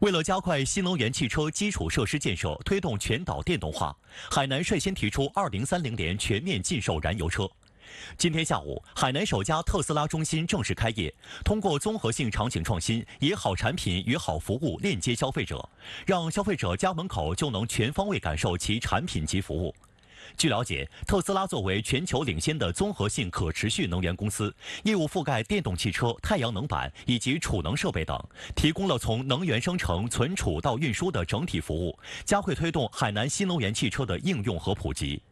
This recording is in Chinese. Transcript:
为了加快新能源汽车基础设施建设，推动全岛电动化，海南率先提出2030年全面禁售燃油车。今天下午，海南首家特斯拉中心正式开业，通过综合性场景创新，以好产品与好服务链接消费者，让消费者家门口就能全方位感受其产品及服务。据了解，特斯拉作为全球领先的综合性可持续能源公司，业务覆盖电动汽车、太阳能板以及储能设备等，提供了从能源生成、存储到运输的整体服务，将会推动海南新能源汽车的应用和普及。